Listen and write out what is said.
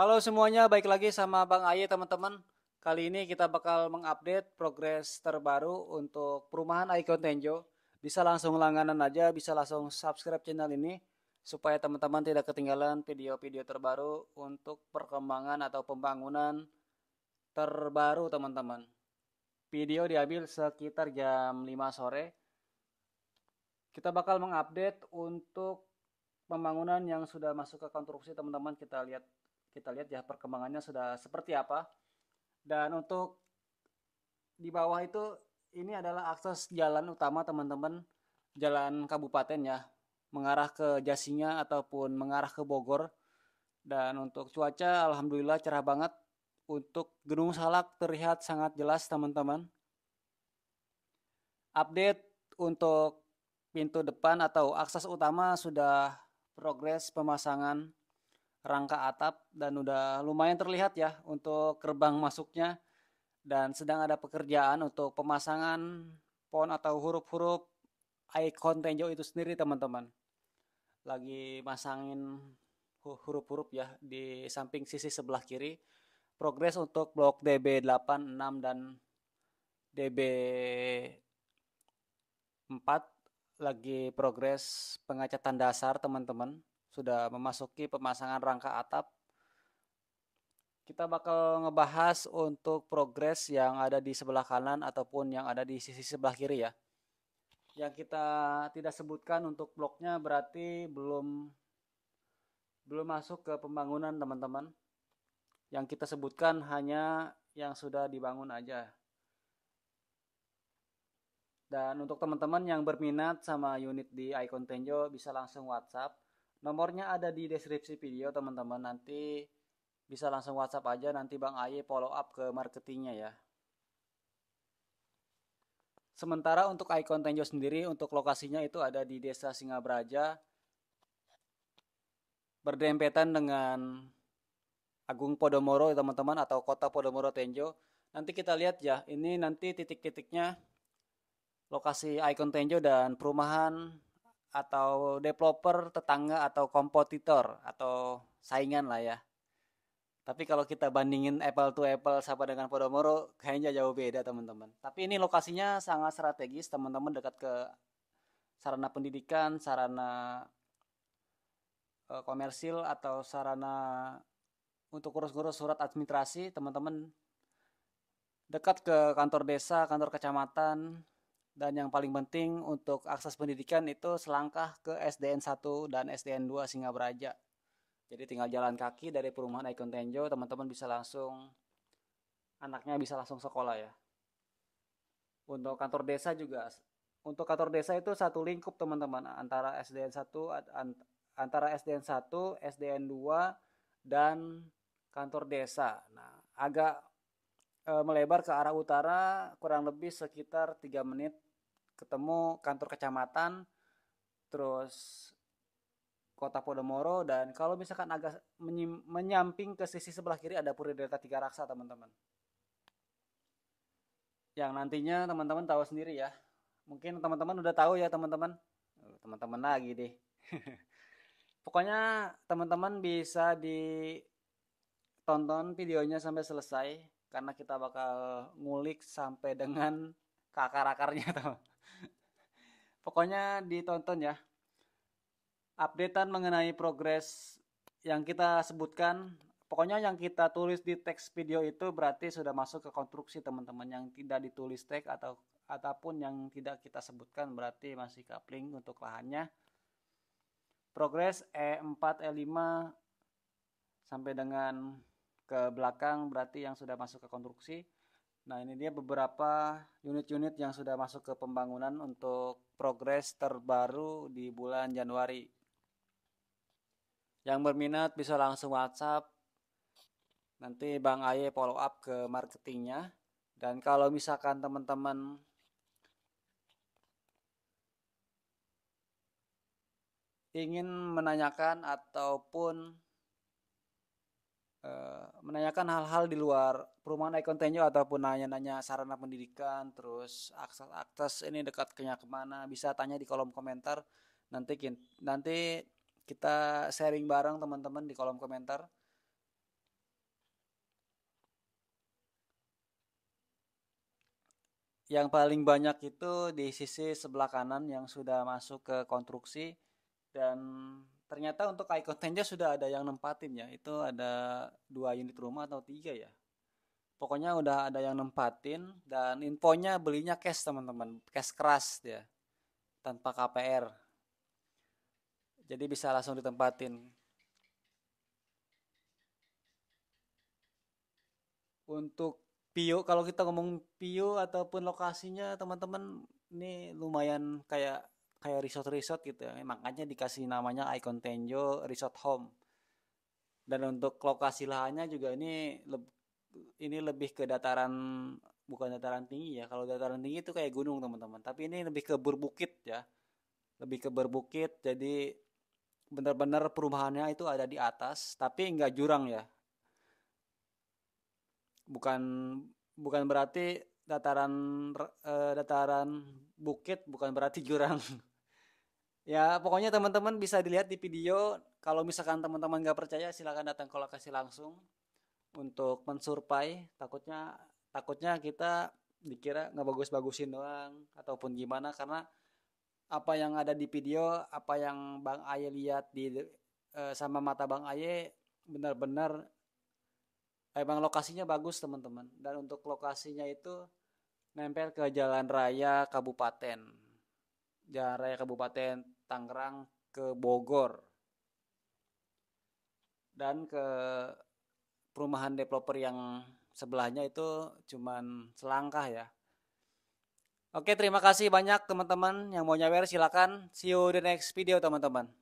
Halo semuanya, baik lagi sama Bang Aye teman-teman. Kali ini kita bakal mengupdate progres terbaru untuk perumahan Icon Tenjo. Bisa langsung langganan aja, bisa langsung subscribe channel ini supaya teman-teman tidak ketinggalan video-video terbaru untuk perkembangan atau pembangunan terbaru teman-teman. Video diambil sekitar jam 5 sore. Kita bakal mengupdate untuk pembangunan yang sudah masuk ke konstruksi teman-teman kita lihat kita lihat ya perkembangannya sudah seperti apa. Dan untuk di bawah itu ini adalah akses jalan utama teman-teman, jalan kabupaten ya, mengarah ke Jasinya ataupun mengarah ke Bogor. Dan untuk cuaca alhamdulillah cerah banget. Untuk Gedung Salak terlihat sangat jelas teman-teman. Update untuk pintu depan atau akses utama sudah progres pemasangan rangka atap dan udah lumayan terlihat ya untuk gerbang masuknya dan sedang ada pekerjaan untuk pemasangan pon atau huruf-huruf icon tenjo itu sendiri teman-teman lagi masangin huruf-huruf ya di samping sisi sebelah kiri progres untuk blok DB86 dan DB4 lagi progres pengacatan dasar teman-teman sudah memasuki pemasangan rangka atap. Kita bakal ngebahas untuk progres yang ada di sebelah kanan ataupun yang ada di sisi sebelah kiri ya. Yang kita tidak sebutkan untuk bloknya berarti belum belum masuk ke pembangunan teman-teman. Yang kita sebutkan hanya yang sudah dibangun aja. Dan untuk teman-teman yang berminat sama unit di Icon Tenjo bisa langsung WhatsApp Nomornya ada di deskripsi video teman-teman. Nanti bisa langsung WhatsApp aja nanti Bang Aye follow up ke marketingnya ya. Sementara untuk Icon Tenjo sendiri untuk lokasinya itu ada di Desa Singabraja berdempetan dengan Agung Podomoro ya, teman-teman atau Kota Podomoro Tenjo. Nanti kita lihat ya, ini nanti titik-titiknya lokasi Icon Tenjo dan perumahan atau developer tetangga atau kompetitor atau saingan lah ya. Tapi kalau kita bandingin apple to apple sama dengan Podomoro kayaknya jauh beda teman-teman. Tapi ini lokasinya sangat strategis teman-teman dekat ke sarana pendidikan, sarana e, komersil atau sarana untuk urus-urus surat administrasi teman-teman dekat ke kantor desa, kantor kecamatan, dan yang paling penting untuk akses pendidikan itu selangkah ke SDN 1 dan SDN 2 Singaberaja. Jadi tinggal jalan kaki dari perumahan Icon Tenjo, teman-teman bisa langsung anaknya bisa langsung sekolah ya. Untuk kantor desa juga untuk kantor desa itu satu lingkup teman-teman antara SDN 1 antara SDN 1, SDN 2 dan kantor desa. Nah, agak Eh, melebar ke arah utara kurang lebih sekitar tiga menit ketemu kantor kecamatan terus kota Podomoro dan kalau misalkan agak menyamping ke sisi sebelah kiri ada Puri Delta Tiga Raksa teman-teman yang nantinya teman-teman tahu sendiri ya mungkin teman-teman udah tahu ya teman-teman teman-teman lagi deh pokoknya teman-teman bisa ditonton videonya sampai selesai karena kita bakal ngulik sampai dengan kakar-akarnya Pokoknya ditonton ya. Updatean mengenai progres yang kita sebutkan, pokoknya yang kita tulis di teks video itu berarti sudah masuk ke konstruksi teman-teman yang tidak ditulis teks atau ataupun yang tidak kita sebutkan berarti masih coupling untuk lahannya. Progres E4 E5 e sampai dengan ke belakang berarti yang sudah masuk ke konstruksi. Nah, ini dia beberapa unit-unit yang sudah masuk ke pembangunan untuk progres terbaru di bulan Januari. Yang berminat bisa langsung WhatsApp. Nanti Bang Aye follow up ke marketingnya. Dan kalau misalkan teman-teman ingin menanyakan ataupun Eh, menanyakan hal-hal di luar perumahan Icon Tenjo ataupun nanya-nanya sarana pendidikan, terus akses-akses ini dekatnya kemana, bisa tanya di kolom komentar. Nanti nanti kita sharing bareng teman-teman di kolom komentar. yang paling banyak itu di sisi sebelah kanan yang sudah masuk ke konstruksi dan ternyata untuk Icon Tenja sudah ada yang nempatin ya itu ada dua unit rumah atau tiga ya pokoknya udah ada yang nempatin dan infonya belinya cash teman-teman cash keras ya tanpa KPR jadi bisa langsung ditempatin untuk Pio kalau kita ngomong Pio ataupun lokasinya teman-teman ini lumayan kayak kayak resort-resort gitu ya. Makanya dikasih namanya Icon Tenjo Resort Home. Dan untuk lokasi lahannya juga ini ini lebih ke dataran bukan dataran tinggi ya. Kalau dataran tinggi itu kayak gunung teman-teman. Tapi ini lebih ke berbukit ya. Lebih ke berbukit jadi benar-benar perubahannya itu ada di atas tapi nggak jurang ya. Bukan bukan berarti dataran eh, dataran bukit bukan berarti jurang. ya pokoknya teman-teman bisa dilihat di video. Kalau misalkan teman-teman nggak percaya silahkan datang ke lokasi langsung untuk mensurvey. Takutnya takutnya kita dikira nggak bagus-bagusin doang ataupun gimana karena apa yang ada di video, apa yang Bang Aye lihat di eh, sama mata Bang Aye benar-benar emang lokasinya bagus teman-teman dan untuk lokasinya itu nempel ke jalan raya kabupaten jalan raya kabupaten Tangerang ke Bogor dan ke perumahan developer yang sebelahnya itu cuman selangkah ya Oke terima kasih banyak teman-teman yang mau nyawer silakan see you the next video teman-teman